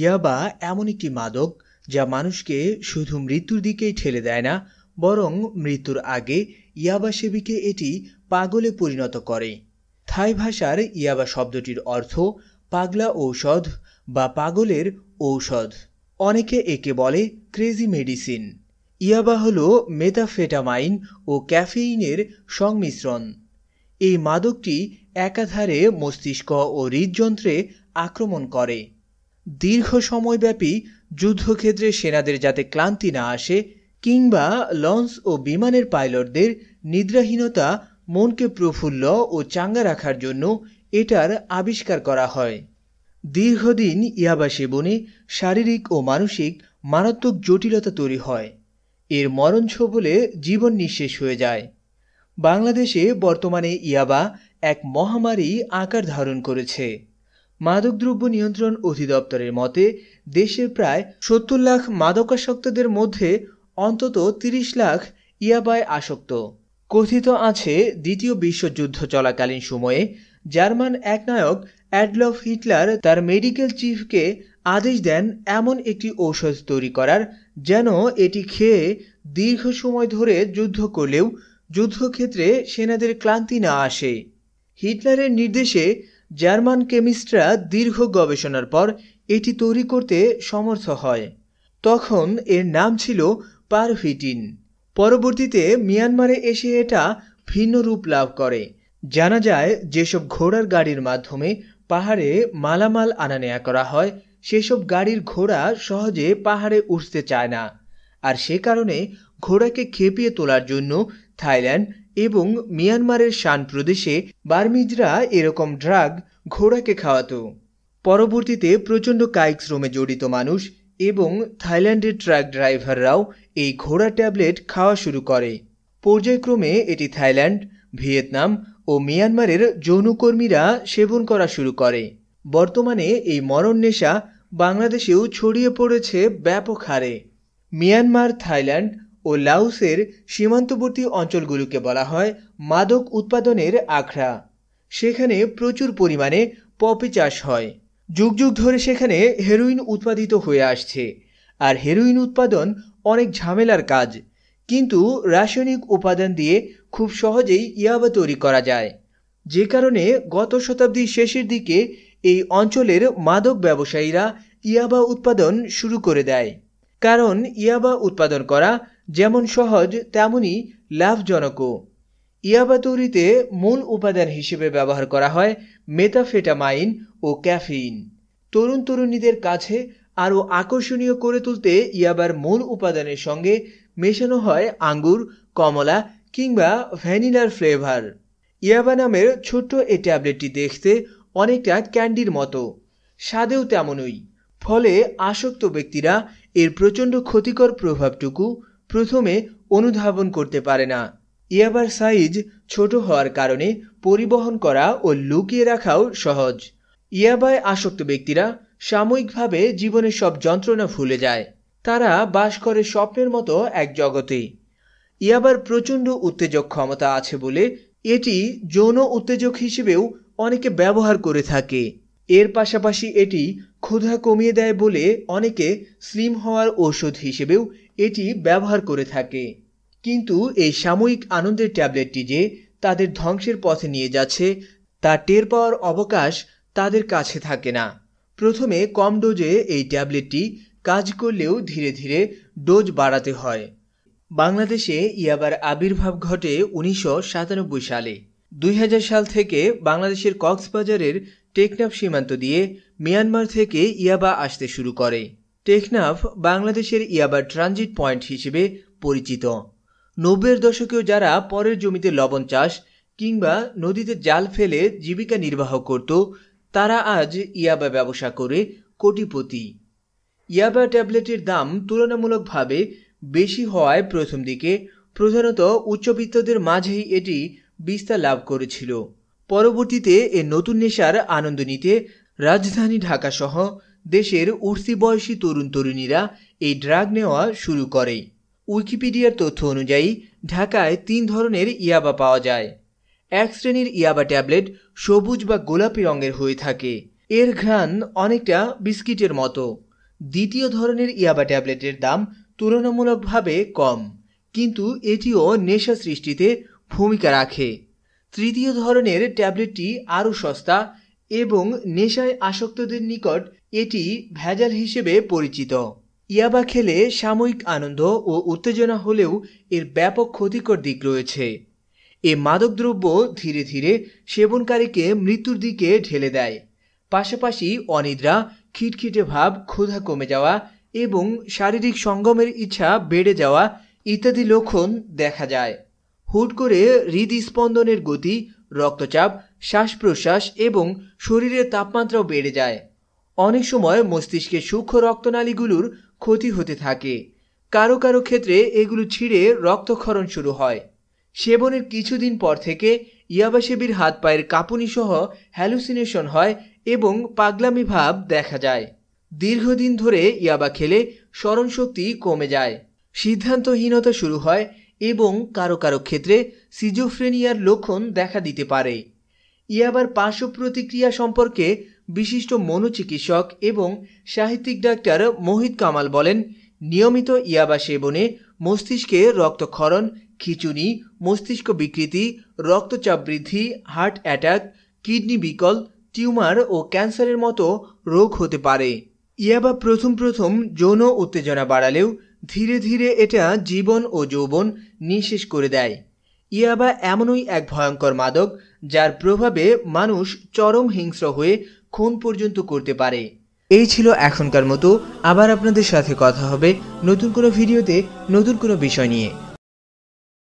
ইয়াবা এমন একটি মাদক যা মানুষকে শুধু মৃত্যুর দিকেই ঠেলে দেয় না বরং মৃত্যুর আগে ইয়াবা সেবীকে এটি পাগলে পরিণত করে থাই ভাষার ইয়াবা শব্দটির অর্থ পাগলা ঔষধ বা পাগলের ঔষধ অনেকে একে বলে ক্রেজি মেডিসিন ইয়াবা হল মেতাফেটামাইন ও ক্যাফেইনের সংমিশ্রণ এই মাদকটি একাধারে মস্তিষ্ক ও হৃদযন্ত্রে আক্রমণ করে দীর্ঘ সময়ব্যাপী যুদ্ধক্ষেত্রে সেনাদের যাতে ক্লান্তি না আসে কিংবা লঞ্চ ও বিমানের পাইলটদের নিদ্রাহীনতা মনকে প্রফুল্ল ও চাঙ্গা রাখার জন্য এটার আবিষ্কার করা হয় দীর্ঘদিন ইয়াবা সেবনে শারীরিক ও মানসিক মারাত্মক জটিলতা তৈরি হয় এর মরণ ছোবলে জীবন নিঃশেষ হয়ে যায় বাংলাদেশে বর্তমানে ইয়াবা এক মহামারী আকার ধারণ করেছে মাদকদ্রব্য নিয়ন্ত্রণ অধিদপ্তরের মতে দেশের প্রায় ৭০ লাখ মাদকাসক্তদের মধ্যে অন্তত ৩০ লাখ ইয়াবায় আসক্ত কথিত আছে দ্বিতীয় বিশ্বযুদ্ধ চলাকালীন সময়ে জার্মান একনায়ক অ্যাডলফ হিটলার তার মেডিকেল চিফকে আদেশ দেন এমন একটি ঔষধ তৈরি করার যেন এটি খেয়ে দীর্ঘ সময় ধরে যুদ্ধ করলেও যুদ্ধক্ষেত্রে সেনাদের ক্লান্তি না আসে হিটলারের নির্দেশে জার্মান কেমিস্টরা দীর্ঘ গবেষণার পর এটি তৈরি করতে সমর্থ হয় তখন এর নাম ছিল পারভিটিন পরবর্তীতে মিয়ানমারে এসে এটা ভিন্ন রূপ লাভ করে জানা যায় যেসব ঘোড়ার গাড়ির মাধ্যমে পাহাড়ে মালামাল আনা নেয়া করা হয় সেসব গাড়ির ঘোড়া সহজে পাহাড়ে উঠতে চায় না আর সে কারণে ঘোড়াকে খেপিয়ে তোলার জন্য থাইল্যান্ড এবং মিয়ানমারের শান প্রদেশে বার্মিজরা এরকম ড্রাগ ঘোড়াকে খাওয়াত পরবর্তীতে প্রচন্ড কায়িক শ্রমে জড়িত মানুষ এবং থাইল্যান্ডের ট্রাক ড্রাইভাররাও এই ঘোড়া ট্যাবলেট খাওয়া শুরু করে পর্যায়ক্রমে এটি থাইল্যান্ড ভিয়েতনাম ও মিয়ানমারের যৌনকর্মীরা সেবন করা শুরু করে বর্তমানে এই মরণ নেশা বাংলাদেশেও ছড়িয়ে পড়েছে ব্যাপক হারে মিয়ানমার থাইল্যান্ড ও লাওসের সীমান্তবর্তী অঞ্চলগুলোকে বলা হয় মাদক উৎপাদনের আখড়া সেখানে প্রচুর পরিমাণে পপি চাষ হয় যুগ যুগ ধরে সেখানে হেরোইন উৎপাদিত হয়ে আসছে আর হেরোইন উৎপাদন অনেক ঝামেলার কাজ কিন্তু রাসায়নিক উপাদান দিয়ে খুব সহজেই ইয়াবা তৈরি করা যায় যে কারণে গত শতাব্দীর শেষের দিকে এই অঞ্চলের মাদক ব্যবসায়ীরা ইয়াবা উৎপাদন শুরু করে দেয় কারণ ইয়াবা উৎপাদন করা যেমন সহজ তেমনই লাভজনকও ইয়াবা তৈরিতে মূল উপাদান হিসেবে ব্যবহার করা হয় মেথাফেটামাইন ও ক্যাফিন তরুণ তরুণীদের কাছে আরো আকর্ষণীয় করে তুলতে ইয়াবার মূল উপাদানের সঙ্গে মেশানো হয় আঙ্গুর কমলা কিংবা ভ্যানিলার ফ্লেভার ইয়াবা নামের ছোট্ট এই ট্যাবলেটটি দেখতে অনেকটা ক্যান্ডির মতো স্বাদেও তেমনই ফলে আসক্ত ব্যক্তিরা এর প্রচণ্ড ক্ষতিকর প্রভাবটুকু প্রথমে অনুধাবন করতে পারে না ইয়াবার সাইজ ছোট হওয়ার কারণে পরিবহন করা ও লুকিয়ে রাখাও সহজ ইয়াবায় আসক্ত ব্যক্তিরা সাময়িকভাবে জীবনের সব যন্ত্রণা ভুলে যায় তারা বাস করে স্বপ্নের মতো এক জগতে ইয়াবার প্রচণ্ড উত্তেজক ক্ষমতা আছে বলে এটি যৌন উত্তেজক হিসেবেও অনেকে ব্যবহার করে থাকে এর পাশাপাশি এটি ক্ষুধা কমিয়ে দেয় বলে অনেকে স্লিম হওয়ার ঔষধ হিসেবেও এটি ব্যবহার করে থাকে কিন্তু এই সাময়িক আনন্দের ট্যাবলেটটি যে তাদের ধ্বংসের পথে নিয়ে যাচ্ছে তা টের পাওয়ার অবকাশ তাদের কাছে থাকে না প্রথমে কম ডোজে এই ট্যাবলেটটি কাজ করলেও ধীরে ধীরে ডোজ বাড়াতে হয় বাংলাদেশে ইয়াবার আবির্ভাব ঘটে উনিশশো সালে দুই সাল থেকে বাংলাদেশের কক্সবাজারের টেকনাফ সীমান্ত দিয়ে মিয়ানমার থেকে ইয়াবা আসতে শুরু করে টেকনাফ বাংলাদেশের ইয়াবা ট্রানজিট পয়েন্ট হিসেবে পরিচিত নব্বইয়ের দশকেও যারা পরের জমিতে লবণ চাষ কিংবা নদীতে জাল ফেলে জীবিকা নির্বাহ করত তারা আজ ইয়াবা ব্যবসা করে কোটিপতি ইয়াবা ট্যাবলেটের দাম তুলনামূলকভাবে বেশি হওয়ায় প্রথম দিকে প্রধানত উচ্চবিত্তদের মাঝেই এটি বিস্তার লাভ করেছিল পরবর্তীতে এ নতুন নেশার আনন্দ নিতে রাজধানী ঢাকা সহ দেশের উঠতি বয়সী তরুণ তরুণীরা এই ড্রাগ নেওয়া শুরু করে উইকিপিডিয়ার তথ্য অনুযায়ী ঢাকায় তিন ধরনের ইয়াবা পাওয়া যায় এক শ্রেণীর ইয়াবা ট্যাবলেট সবুজ বা গোলাপি রঙের হয়ে থাকে এর ঘ্রাণ অনেকটা বিস্কিটের মতো দ্বিতীয় ধরনের ইয়াবা ট্যাবলেটের দাম তুলনামূলকভাবে কম কিন্তু এটিও নেশা সৃষ্টিতে ভূমিকা রাখে তৃতীয় ধরনের ট্যাবলেটটি আরও সস্তা এবং নেশায় আসক্তদের নিকট এটি ভেজাল হিসেবে পরিচিত ইয়াবা খেলে সাময়িক আনন্দ ও উত্তেজনা হলেও এর ব্যাপক ক্ষতিকর দিক রয়েছে এ মাদকদ্রব্য ধীরে ধীরে সেবনকারীকে মৃত্যুর দিকে ঢেলে দেয় পাশাপাশি অনিদ্রা খিটখিটে ভাব ক্ষুধা কমে যাওয়া এবং শারীরিক সঙ্গমের ইচ্ছা বেড়ে যাওয়া ইত্যাদি লক্ষণ দেখা যায় হুট করে হৃদস্পন্দনের গতি রক্তচাপ শ্বাস প্রশ্বাস এবং শরীরের তাপমাত্রাও বেড়ে যায় অনেক সময় মস্তিষ্কের সূক্ষ্ম রক্তনালীগুলোর ক্ষতি হতে থাকে কারো কারো ক্ষেত্রে এগুলো ছিঁড়ে রক্তক্ষরণ শুরু হয় সেবনের কিছুদিন পর থেকে ইয়াবাসেবির হাত পায়ের কাঁপুনি সহ হ্যালুসিনেশন হয় এবং পাগলামি ভাব দেখা যায় দীর্ঘদিন ধরে ইয়াবা খেলে স্মরণশক্তি কমে যায় সিদ্ধান্তহীনতা শুরু হয় এবং কারো কারো ক্ষেত্রে সিজোফ্রেনিয়ার লক্ষণ দেখা দিতে পারে ইয়াবার পার্শ্ব প্রতিক্রিয়া সম্পর্কে বিশিষ্ট মনোচিকিৎসক এবং সাহিত্যিক ডাক্তার মোহিত কামাল বলেন নিয়মিত ইয়াবা সেবনে মস্তিষ্কে রক্তক্ষরণ খিঁচুনি মস্তিষ্ক বিকৃতি রক্তচাপ বৃদ্ধি হার্ট অ্যাটাক কিডনি বিকল টিউমার ও ক্যান্সারের মতো রোগ হতে পারে ইয়াবা প্রথম প্রথম যৌন উত্তেজনা বাড়ালেও ধীরে ধীরে এটা জীবন ও যৌবন নিঃশেষ করে দেয় ইয়াবা এমনই এক ভয়ঙ্কর মাদক যার প্রভাবে মানুষ চরম হিংস্র হয়ে খুন পর্যন্ত করতে পারে এই ছিল এখনকার মতো আবার আপনাদের সাথে কথা হবে নতুন কোনো ভিডিওতে নতুন কোনো বিষয় নিয়ে